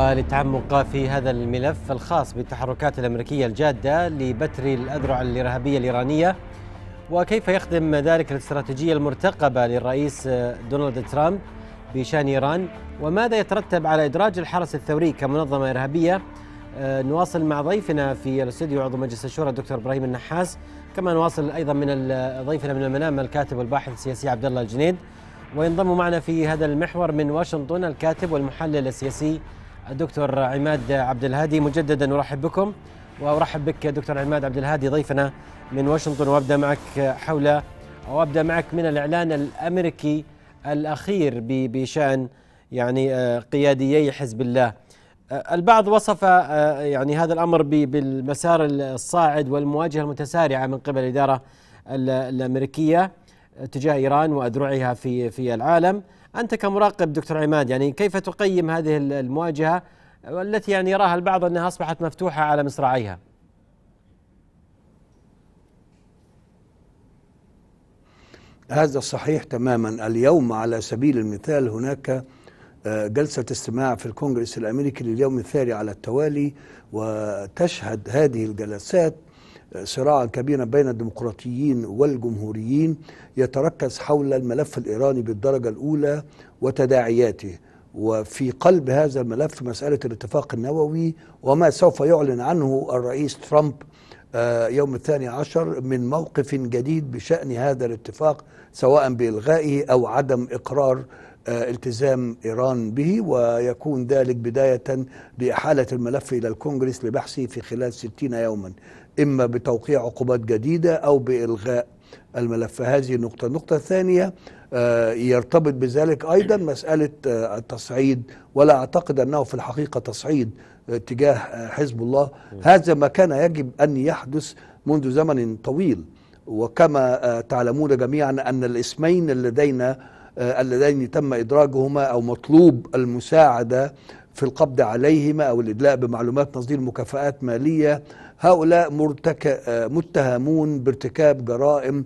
وللتعمق في هذا الملف الخاص بالتحركات الأمريكية الجادة لبتر الأذرع الإرهابية الإيرانية وكيف يخدم ذلك الاستراتيجية المرتقبة للرئيس دونالد ترامب بشان إيران وماذا يترتب على إدراج الحرس الثوري كمنظمة إرهابية آه، نواصل مع ضيفنا في الاستوديو عضو مجلس الشورى الدكتور ابراهيم النحاس كما نواصل ايضا من ضيفنا من المنامه الكاتب والباحث السياسي عبد الله الجنيد وينضم معنا في هذا المحور من واشنطن الكاتب والمحلل السياسي الدكتور عماد عبد الهادي مجددا ارحب بكم وارحب بك دكتور عماد عبد الهادي ضيفنا من واشنطن وابدا معك حول او ابدا معك من الاعلان الامريكي الاخير بشان يعني آه، قياديي حزب الله آه، البعض وصف آه، يعني هذا الامر بالمسار الصاعد والمواجهه المتسارعه من قبل الاداره الامريكيه تجاه ايران واذرعها في في العالم، انت كمراقب دكتور عماد يعني كيف تقيم هذه المواجهه التي يعني يراها البعض انها اصبحت مفتوحه على مصراعيها؟ هذا صحيح تماما اليوم على سبيل المثال هناك آه، جلسة استماع في الكونغرس الأمريكي لليوم الثاني على التوالي وتشهد هذه الجلسات صراعا كبيرا بين الديمقراطيين والجمهوريين يتركز حول الملف الإيراني بالدرجة الأولى وتداعياته وفي قلب هذا الملف مسألة الاتفاق النووي وما سوف يعلن عنه الرئيس ترامب آه، يوم الثاني عشر من موقف جديد بشأن هذا الاتفاق سواء بإلغائه أو عدم إقرار آه، التزام إيران به ويكون ذلك بداية بإحالة الملف إلى الكونغرس لبحثه في خلال 60 يوما إما بتوقيع عقوبات جديدة أو بإلغاء الملف هذه النقطة النقطة الثانية آه، يرتبط بذلك أيضا مسألة آه، التصعيد ولا أعتقد أنه في الحقيقة تصعيد تجاه حزب الله هذا ما كان يجب أن يحدث منذ زمن طويل وكما تعلمون جميعا أن الاسمين اللذين آه، اللذين تم إدراجهما أو مطلوب المساعدة في القبض عليهما أو الإدلاء بمعلومات تصدير مكافآت مالية هؤلاء مرتك... آه، متهمون بارتكاب جرائم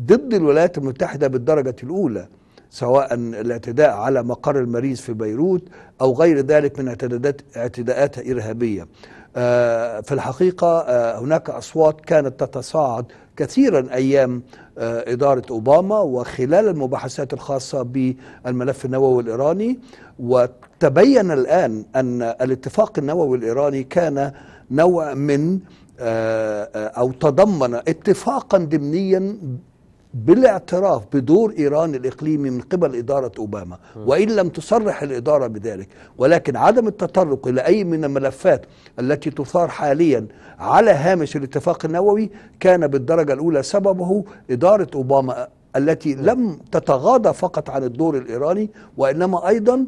ضد الولايات المتحدة بالدرجة الأولى سواء الاعتداء على مقر المريز في بيروت أو غير ذلك من اعتدادات اعتداءات إرهابية آه، في الحقيقة هناك أصوات كانت تتصاعد كثيرا أيام آه، إدارة أوباما وخلال المباحثات الخاصة بالملف النووي الإيراني وتبين الآن أن الاتفاق النووي الإيراني كان نوع من آه، آه، أو تضمن اتفاقا ضمنيا بالاعتراف بدور ايران الاقليمي من قبل اداره اوباما وان لم تصرح الاداره بذلك ولكن عدم التطرق الى اي من الملفات التي تثار حاليا على هامش الاتفاق النووي كان بالدرجه الاولى سببه اداره اوباما التي لم تتغاضى فقط عن الدور الايراني وانما ايضا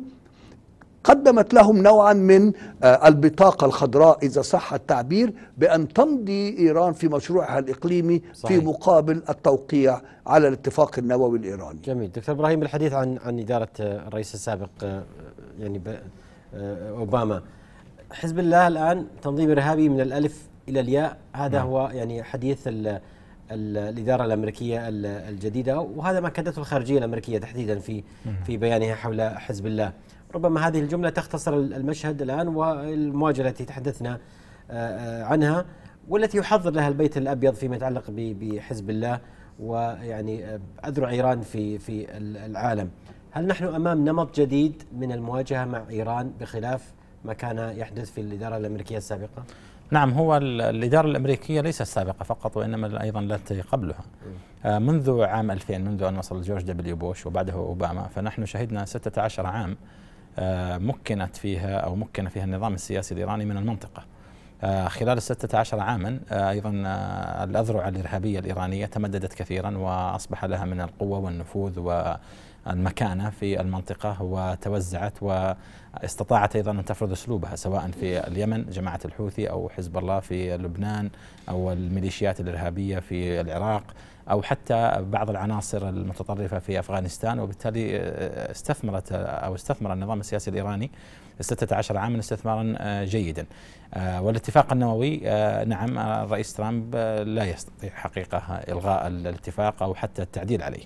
قدمت لهم نوعا من آه، البطاقة الخضراء إذا صح التعبير بأن تمضي إيران في مشروعها الإقليمي صحيح. في مقابل التوقيع على الاتفاق النووي الإيراني جميل دكتور إبراهيم الحديث عن عن إدارة آه، الرئيس السابق آه، يعني أوباما حزب الله الآن تنظيم إرهابي من الألف إلى الياء هذا م. نعم. هو يعني حديث الاداره الامريكيه الجديده وهذا ما كدته الخارجيه الامريكيه تحديدا في في بيانها حول حزب الله ربما هذه الجمله تختصر المشهد الان والمواجهه التي تحدثنا آه، آه، عنها والتي يحضر لها البيت الابيض فيما يتعلق بحزب الله ويعني آه، اذرع ايران في في العالم هل نحن امام نمط جديد من المواجهه مع ايران بخلاف ما كان يحدث في الاداره الامريكيه السابقه نعم هو الإدارة الأمريكية ليس السابقة فقط وإنما أيضا التي قبلها آه، منذ عام 2000 منذ أن وصل جورج دبليو بوش وبعده أوباما فنحن شهدنا 16 عام آه، مكنت فيها أو مكن فيها النظام السياسي الإيراني من المنطقة آه، خلال الستة 16 عاما أيضا الأذرع الإرهابية الإيرانية تمددت كثيرا وأصبح لها من القوة والنفوذ و المكانة في المنطقة وتوزعت واستطاعت أيضا أن تفرض أسلوبها سواء في اليمن جماعة الحوثي أو حزب الله في لبنان أو الميليشيات الإرهابية في العراق او حتى بعض العناصر المتطرفه في افغانستان وبالتالي آه، آه، استثمرت آه، او استثمر النظام السياسي الايراني 16 عاما استثمارا جيدا والاتفاق النووي نعم الرئيس ترامب لا يستطيع حقيقه الغاء الاتفاق او حتى التعديل عليه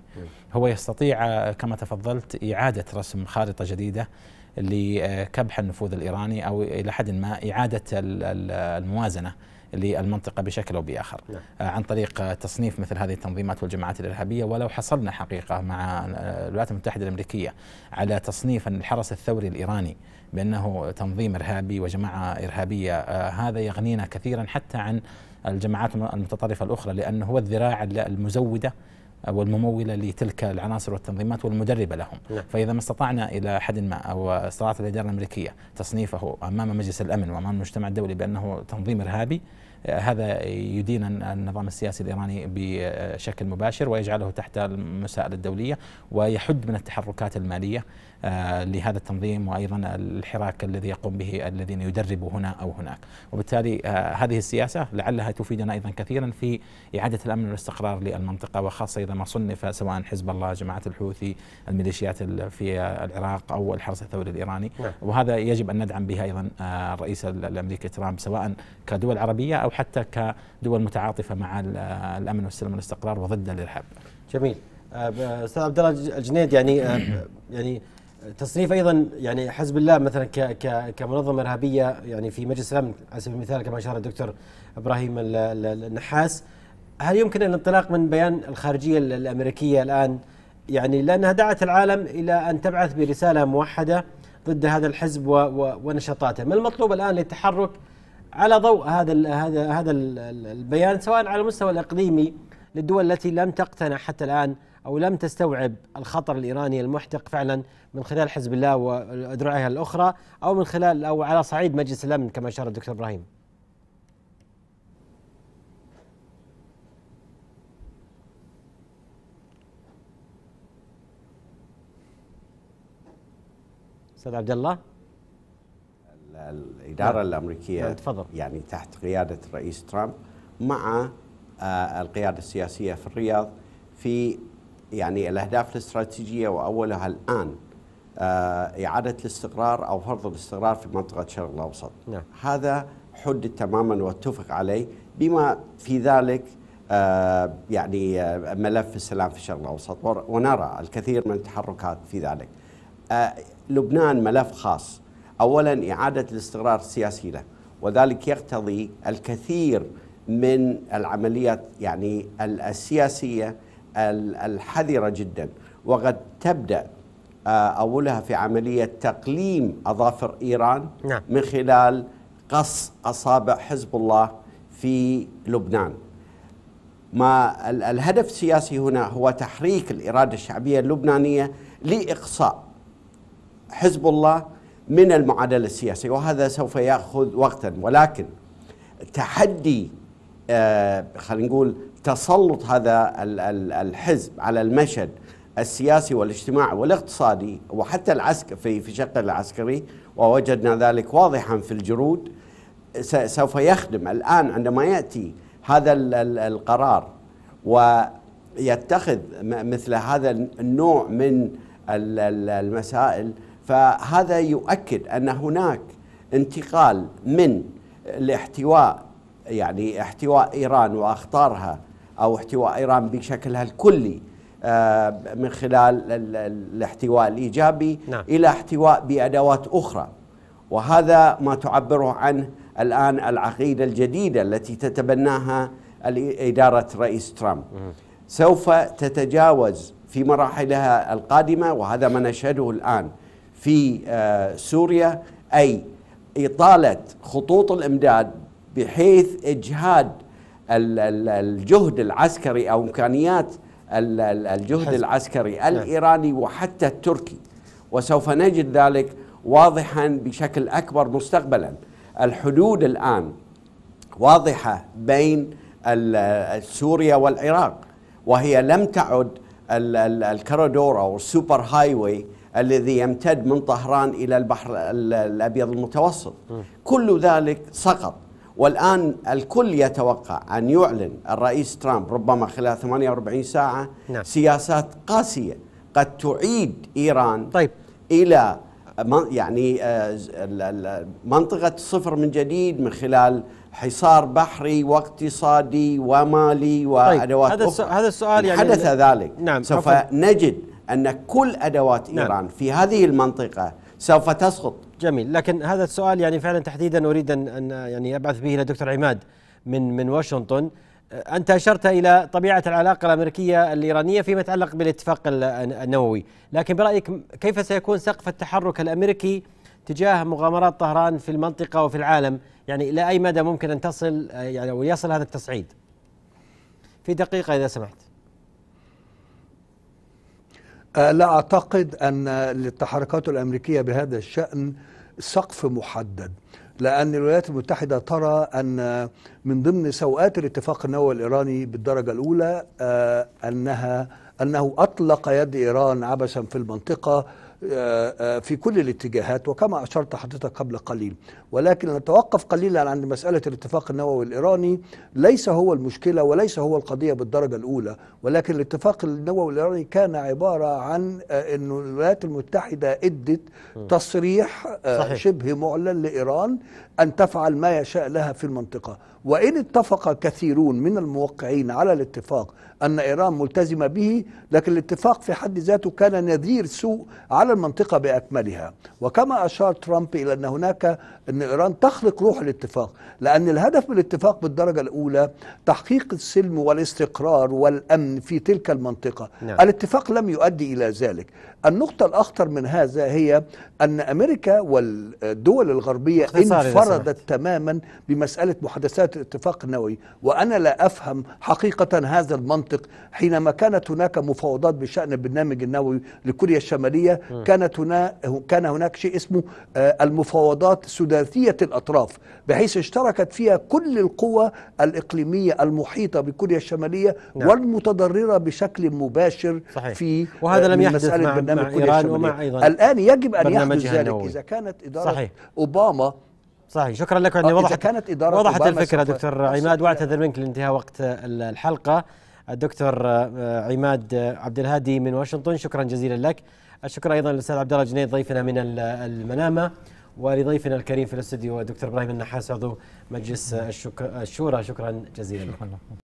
هو يستطيع كما تفضلت اعاده رسم خارطه جديده لكبح النفوذ الايراني او الى حد ما اعاده الموازنه للمنطقه بشكل او باخر نعم. آه، عن طريق تصنيف مثل هذه التنظيمات والجماعات الارهابيه ولو حصلنا حقيقه مع آه، الولايات المتحده الامريكيه على تصنيف الحرس الثوري الايراني بانه تنظيم ارهابي وجماعه ارهابيه آه، هذا يغنينا كثيرا حتى عن الجماعات المتطرفه الاخرى لانه هو الذراع المزوده والممولة لتلك العناصر والتنظيمات والمدربة لهم نعم. فإذا ما استطعنا إلى حد ما أو استطاعت الإدارة الأمريكية تصنيفه أمام مجلس الأمن وأمام المجتمع الدولي بأنه تنظيم إرهابي هذا يدين النظام السياسي الإيراني بشكل مباشر ويجعله تحت المساءلة الدولية ويحد من التحركات المالية آه، لهذا التنظيم وأيضا الحراك الذي يقوم به الذين يدربوا هنا أو هناك وبالتالي آه، هذه السياسة لعلها تفيدنا أيضا كثيرا في إعادة الأمن والاستقرار للمنطقة وخاصة إذا ما صنف سواء حزب الله جماعة الحوثي الميليشيات في العراق أو الحرس الثوري الإيراني نعم. وهذا يجب أن ندعم به أيضا آه، الرئيس الأمريكي ترامب سواء كدول عربية أو حتى كدول متعاطفه مع الامن والسلام والاستقرار وضد الارهاب. جميل. آه، استاذ عبد الله الجنيد يعني آه، يعني تصنيف ايضا يعني حزب الله مثلا ك ك كمنظمه ارهابيه يعني في مجلس الامن على سبيل المثال كما اشار الدكتور ابراهيم النحاس هل يمكن الانطلاق من بيان الخارجيه الامريكيه الان يعني لانها دعت العالم الى ان تبعث برساله موحده ضد هذا الحزب ونشاطاته، ما المطلوب الان للتحرك على ضوء هذا هذا هذا البيان سواء على المستوى الاقليمي للدول التي لم تقتنع حتى الان او لم تستوعب الخطر الايراني المحتق فعلا من خلال حزب الله وادراعها الاخرى او من خلال او على صعيد مجلس الامن كما اشار الدكتور ابراهيم. استاذ عبد الله الإدارة نعم. الأمريكية نعم تفضل. يعني تحت قيادة الرئيس ترامب مع آه، القيادة السياسية في الرياض في يعني الأهداف الاستراتيجية وأولها الآن آه، إعادة الاستقرار أو فرض الاستقرار في منطقة الشرق الأوسط نعم. هذا حدد تماما واتفق عليه بما في ذلك آه، يعني ملف السلام في الشرق الأوسط ونرى الكثير من التحركات في ذلك لبنان ملف خاص اولا اعاده الاستقرار السياسي له وذلك يقتضي الكثير من العمليات يعني السياسيه الحذره جدا وقد تبدا آه، اولها في عمليه تقليم اظافر ايران نعم. من خلال قص اصابع حزب الله في لبنان. ما الهدف السياسي هنا هو تحريك الاراده الشعبيه اللبنانيه لاقصاء حزب الله من المعادله السياسيه وهذا سوف ياخذ وقتا ولكن تحدي آه، خلينا نقول تسلط هذا الحزب على المشهد السياسي والاجتماعي والاقتصادي وحتى العسكر في في شق العسكري ووجدنا ذلك واضحا في الجرود سوف يخدم الان عندما ياتي هذا القرار ويتخذ مثل هذا النوع من المسائل فهذا يؤكد ان هناك انتقال من الاحتواء يعني احتواء ايران واخطارها او احتواء ايران بشكلها الكلي آه، من خلال الاحتواء الايجابي نعم. الى احتواء بادوات اخرى وهذا ما تعبره عنه الان العقيده الجديده التي تتبناها اداره رئيس ترامب سوف تتجاوز في مراحلها القادمه وهذا ما نشهده الان في آه، سوريا اي اطاله خطوط الامداد بحيث اجهاد الجهد العسكري او امكانيات الجهد العسكري نعم. الايراني وحتى التركي وسوف نجد ذلك واضحا بشكل اكبر مستقبلا الحدود الان واضحه بين سوريا والعراق وهي لم تعد الكرادور او السوبر هاي واي الذي يمتد من طهران إلى البحر الأبيض المتوسط كل ذلك سقط والآن الكل يتوقع أن يعلن الرئيس ترامب ربما خلال 48 ساعة نعم. سياسات قاسية قد تعيد إيران طيب. إلى يعني آه، منطقة الصفر من جديد من خلال حصار بحري واقتصادي ومالي طيب، وادوات طيب. هذا أخرى. هذا السؤال يعني حدث ذلك نعم. سوف نجد أن كل أدوات نعم. ايران نعم. في هذه المنطقة سوف تسقط جميل لكن هذا السؤال يعني فعلا تحديدا أريد أن يعني أبعث به إلى دكتور عماد من من واشنطن أنت أشرت إلى طبيعة العلاقة الأمريكية الإيرانية فيما يتعلق بالاتفاق النووي لكن برأيك كيف سيكون سقف التحرك الأمريكي تجاه مغامرات طهران في المنطقة وفي العالم يعني إلى أي مدى ممكن أن تصل يعني ويصل هذا التصعيد في دقيقة إذا سمحت أه، لا أعتقد أن للتحركات الأمريكية بهذا الشأن سقف محدد لأن الولايات المتحدة ترى أن من ضمن سوءات الاتفاق النووي الإيراني بالدرجة الأولى أه، أنها أنه أطلق يد إيران عبثا في المنطقة آه، آه، في كل الاتجاهات وكما أشرت حضرتك قبل قليل ولكن نتوقف قليلا عند مسألة الاتفاق النووي الإيراني ليس هو المشكلة وليس هو القضية بالدرجة الأولى ولكن الاتفاق النووي الإيراني كان عبارة عن آه، أن الولايات المتحدة أدت تصريح صحيح. شبه معلن لإيران أن تفعل ما يشاء لها في المنطقة وإن اتفق كثيرون من الموقعين على الاتفاق أن إيران ملتزمة به لكن الاتفاق في حد ذاته كان نذير سوء على المنطقة بأكملها وكما أشار ترامب إلى أن هناك أن إيران تخلق روح الاتفاق لأن الهدف من الاتفاق بالدرجة الأولى تحقيق السلم والاستقرار والأمن في تلك المنطقة نعم. الاتفاق لم يؤدي إلى ذلك النقطة الأخطر من هذا هي أن أمريكا والدول الغربية انفرد انفردت تماما بمسألة محادثات الاتفاق النووي وأنا لا أفهم حقيقة هذا المنطق حينما كانت هناك مفاوضات بشأن البرنامج النووي لكوريا الشمالية كانت هنا كان هناك شيء اسمه آه، المفاوضات ثلاثية الأطراف بحيث اشتركت فيها كل القوى الإقليمية المحيطة بكوريا الشمالية نعم. والمتضررة بشكل مباشر صحيح. في آه، وهذا لم يحدث مع, برنامج مع كوريا إيران الشمالية. ومع أيضا الآن يجب أن يحدث ذلك النووي. إذا كانت إدارة صحيح. أوباما صحيح شكرا لك يعني وضحت كانت اداره وضحت الفكره دكتور عماد واعتذر منك لانتهاء وقت الحلقه الدكتور آه، عماد آه، عبد الهادي من واشنطن شكرا جزيلا لك الشكر ايضا للاستاذ عبد الله جنيد ضيفنا من المنامه ولضيفنا الكريم في الاستديو الدكتور ابراهيم النحاس عضو مجلس الشورى شكرا جزيلا لك